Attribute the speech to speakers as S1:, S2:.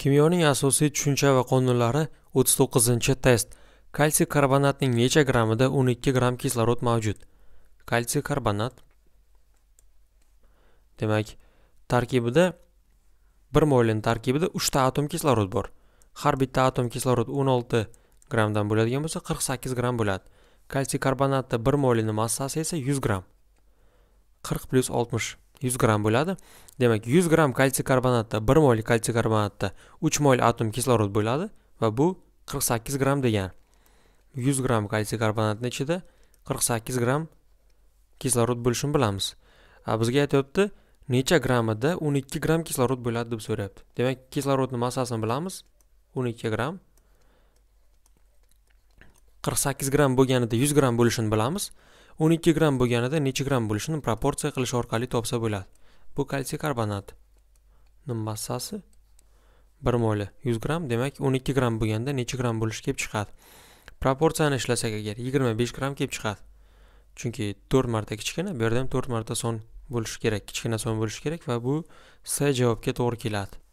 S1: kimyoning asosiy tushuncha va qonunlari 39 test kalsiy karbonatning necha grammida 12 gramm kislorod mavjud kalsiy karbonat demak tarkibida 1 molin tarkibida 3 ta atom kislorod bor har bir ta atom kislorod 16 grammdan bo'ladigan bo'lsa 48 gramm bo'ladi kalsiy karbonatda 1 molini massasi esa 100 gramm 40 plyus 60 100 gram bo'ladi demak 100 gram kalsiy karbonatda 1 mol kalsiy karbonatda 3 mol atom kislorod bo'ladi va bu 48 gram degan. 100 gram kalsiy karbonatni ichida 48 gram kislorod bo'lishini bilamiz bizga aytayapti, necha grammida 12 gram kislorod bo'ladi deb so'rayapti demak kislorodni massasini bilamiz 12 gram 48 gram bo'lganida 100 gram bo'lishini bilamiz 12 gramm bo'lganida necha gramm bo'lishini proporsiya qilish orqali topsa bo'ladi bu kalsiy karbonat massasi 1 mol 100 gramm demak 12 gramm bo'lganda necha gramm bo'lishi kelib chiqadi proporsiyani ishlasak agar 25 gramm kelib chiqadi chunki 4 marta kichkina bu yerda ham 4 marta son bo'lishi kerak kichkina son bo'lishi kerak va bu s javobga to'g'ri keladi